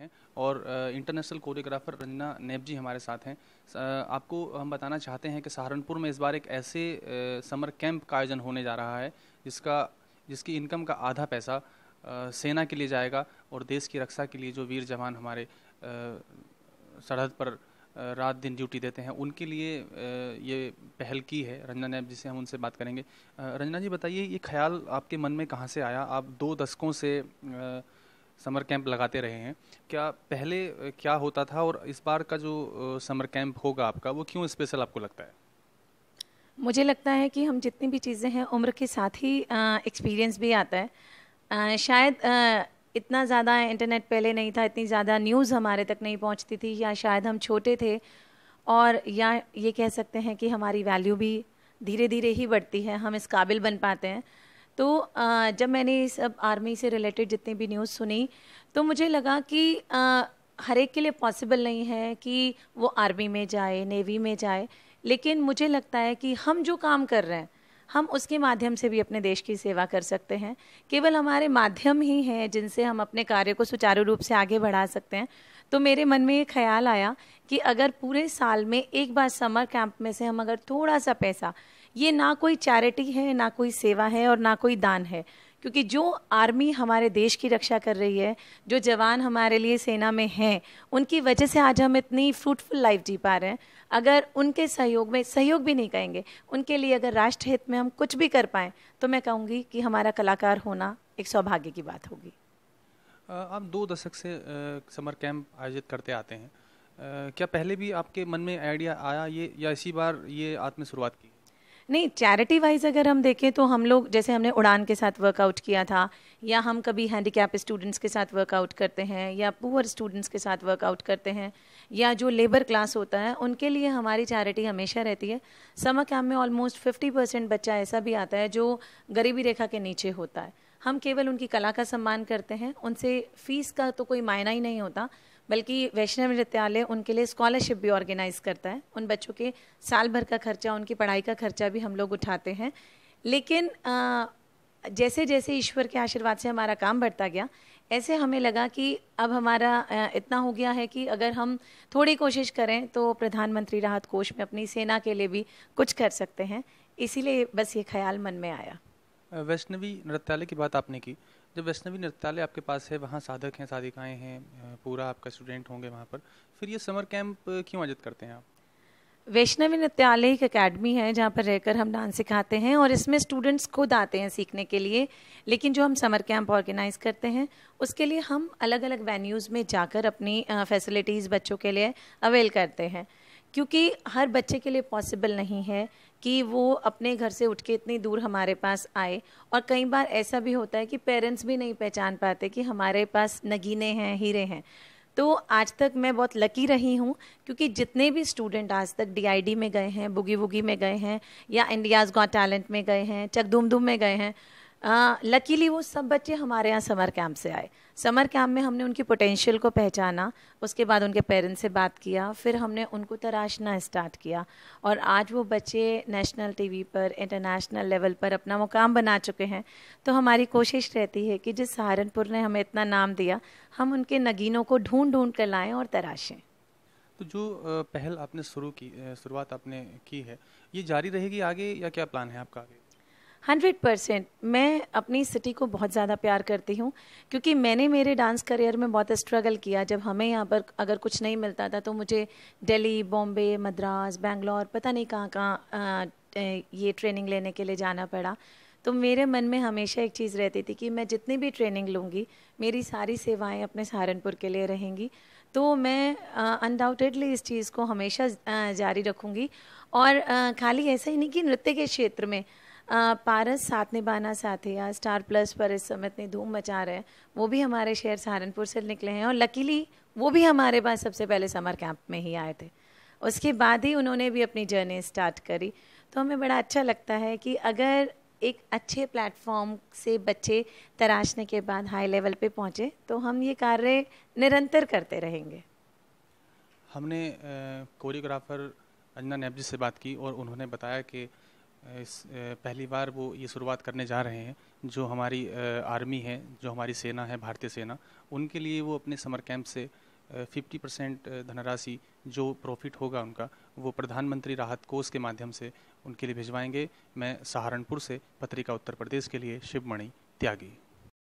हैं और international choreographer Ranjana नेब जी हमारे साथ हैं आपको हम बताना चाहते हैं कि सहारनपुर में इस बार एक ऐसे समर कैंप का आयोजन होने जा रहा है जिसका जिसकी इनकम का आधा पैसा सेना के लिए जाएगा और देश की रक्षा के लिए जो वीर जवान हमारे सरहद पर रात दिन ड्यूटी देते हैं उनके लिए ये पहल की है रंजना नैब जी से हम उनसे बात करेंगे रंजना जी बताइए ये ख्याल आपके मन में कहाँ से आया आप दो दशकों से समर कैंप लगाते रहे हैं क्या पहले क्या होता था और इस बार का जो समर कैंप होगा आपका वो क्यों स्पेशल आपको लगता है मुझे लगता है कि हम जितनी भी चीज़ें हैं उम्र के साथ ही एक्सपीरियंस भी आता है आ, शायद आ, इतना ज़्यादा इंटरनेट पहले नहीं था इतनी ज़्यादा न्यूज़ हमारे तक नहीं पहुंचती थी या शायद हम छोटे थे और या ये कह सकते हैं कि हमारी वैल्यू भी धीरे धीरे ही बढ़ती है हम इस काबिल बन पाते हैं तो आ, जब मैंने सब आर्मी से रिलेटेड जितने भी न्यूज़ सुनी तो मुझे लगा कि आ, हर एक के लिए पॉसिबल नहीं है कि वो आर्मी में जाए नेवी में जाए लेकिन मुझे लगता है कि हम जो काम कर रहे हैं हम उसके माध्यम से भी अपने देश की सेवा कर सकते हैं केवल हमारे माध्यम ही हैं जिनसे हम अपने कार्य को सुचारू रूप से आगे बढ़ा सकते हैं तो मेरे मन में ये ख्याल आया कि अगर पूरे साल में एक बार समर कैंप में से हम अगर थोड़ा सा पैसा ये ना कोई चैरिटी है ना कोई सेवा है और ना कोई दान है क्योंकि जो आर्मी हमारे देश की रक्षा कर रही है जो जवान हमारे लिए सेना में हैं उनकी वजह से आज हम इतनी फ्रूटफुल लाइफ जी पा रहे हैं अगर उनके सहयोग में सहयोग भी नहीं कहेंगे उनके लिए अगर राष्ट्र हित में हम कुछ भी कर पाएँ तो मैं कहूँगी कि हमारा कलाकार होना एक सौभाग्य की बात होगी आप दो दशक से समर कैंप आयोजित करते आते हैं क्या पहले भी आपके मन में आइडिया आया ये या इसी बार ये आपने शुरुआत की नहीं चैरिटी वाइज अगर हम देखें तो हम लोग जैसे हमने उड़ान के साथ वर्कआउट किया था या हम कभी हैंडीकैप स्टूडेंट्स के साथ वर्कआउट करते हैं या पुअर स्टूडेंट्स के साथ वर्कआउट करते हैं या जो लेबर क्लास होता है उनके लिए हमारी चैरिटी हमेशा रहती है समर कैम्प में ऑलमोस्ट फिफ्टी परसेंट बच्चा ऐसा भी आता है जो गरीबी रेखा के नीचे होता है हम केवल उनकी कला का सम्मान करते हैं उनसे फीस का तो कोई मायना ही नहीं होता बल्कि वैष्णव नृत्यालय उनके लिए स्कॉलरशिप भी ऑर्गेनाइज करता है उन बच्चों के साल भर का खर्चा उनकी पढ़ाई का खर्चा भी हम लोग उठाते हैं लेकिन आ, जैसे जैसे ईश्वर के आशीर्वाद से हमारा काम बढ़ता गया ऐसे हमें लगा कि अब हमारा इतना हो गया है कि अगर हम थोड़ी कोशिश करें तो प्रधानमंत्री राहत कोष में अपनी सेना के लिए भी कुछ कर सकते हैं इसीलिए बस ये ख्याल मन में आया वैष्णवी नृत्यालय की बात आपने की जब वैष्णवी नृत्यालय आपके पास है वहाँ साधक हैं साधिकाएँ हैं पूरा आपका स्टूडेंट होंगे वहाँ पर फिर ये समर कैंप क्यों आयोजित करते हैं आप वैष्णवी नृत्यालय एक अकेडमी है जहाँ पर रहकर हम डांस सिखाते हैं और इसमें स्टूडेंट्स खुद आते हैं सीखने के लिए लेकिन जो हम समर कैंप ऑर्गेनाइज करते हैं उसके लिए हम अलग अलग वेन्यूज़ में जाकर अपनी फैसिलिटीज़ बच्चों के लिए अवेल करते हैं क्योंकि हर बच्चे के लिए पॉसिबल नहीं है कि वो अपने घर से उठ के इतनी दूर हमारे पास आए और कई बार ऐसा भी होता है कि पेरेंट्स भी नहीं पहचान पाते कि हमारे पास नगीने हैं हीरे हैं तो आज तक मैं बहुत लकी रही हूँ क्योंकि जितने भी स्टूडेंट आज तक डीआईडी में गए हैं बुगी बुगी में गए हैं या इंडियाज़ गॉट टैलेंट में गए हैं चकदुमदुम में गए हैं लकीली वो सब बच्चे हमारे यहाँ समर कैंप से आए समर कैंप में हमने उनकी पोटेंशियल को पहचाना उसके बाद उनके पेरेंट्स से बात किया फिर हमने उनको तराशना स्टार्ट किया और आज वो बच्चे नेशनल टीवी पर इंटरनेशनल लेवल पर अपना मुकाम बना चुके हैं तो हमारी कोशिश रहती है कि जिस सहारनपुर ने हमें इतना नाम दिया हम उनके नगीनों को ढूंढ ढूंढ कर लाएँ और तराशें तो जो पहल आपने शुरू की शुरुआत आपने की है ये जारी रहेगी आगे या क्या प्लान है आपका आगे हंड्रेड परसेंट मैं अपनी सिटी को बहुत ज़्यादा प्यार करती हूँ क्योंकि मैंने मेरे डांस करियर में बहुत स्ट्रगल किया जब हमें यहाँ पर अगर कुछ नहीं मिलता था तो मुझे दिल्ली बॉम्बे मद्रास बेंगलोर पता नहीं कहाँ कहाँ ये ट्रेनिंग लेने के लिए जाना पड़ा तो मेरे मन में हमेशा एक चीज़ रहती थी कि मैं जितनी भी ट्रेनिंग लूँगी मेरी सारी सेवाएँ अपने सहारनपुर के लिए रहेंगी तो मैं अनडाउटेडली इस चीज़ को हमेशा जारी रखूँगी और खाली ऐसा ही नहीं कि नृत्य के क्षेत्र में पारस साथ निभाना साथिया स्टार प्लस पर इस समय इतनी धूम मचा रहे हैं वो भी हमारे शहर सहारनपुर से निकले हैं और लकीली वो भी हमारे पास सबसे पहले समर कैंप में ही आए थे उसके बाद ही उन्होंने भी अपनी जर्नी स्टार्ट करी तो हमें बड़ा अच्छा लगता है कि अगर एक अच्छे प्लेटफॉर्म से बच्चे तराशने के बाद हाई लेवल पे पहुँचे तो हम ये कार्य निरंतर करते रहेंगे हमने कोरियोग्राफर अंजना नेब जी से बात की और उन्होंने बताया कि इस पहली बार वो ये शुरुआत करने जा रहे हैं जो हमारी आर्मी है जो हमारी सेना है भारतीय सेना उनके लिए वो अपने समर कैंप से फिफ्टी परसेंट धनराशि जो प्रॉफिट होगा उनका वो प्रधानमंत्री राहत कोष के माध्यम से उनके लिए भिजवाएंगे मैं सहारनपुर से पत्रिका उत्तर प्रदेश के लिए शिवमणि त्यागी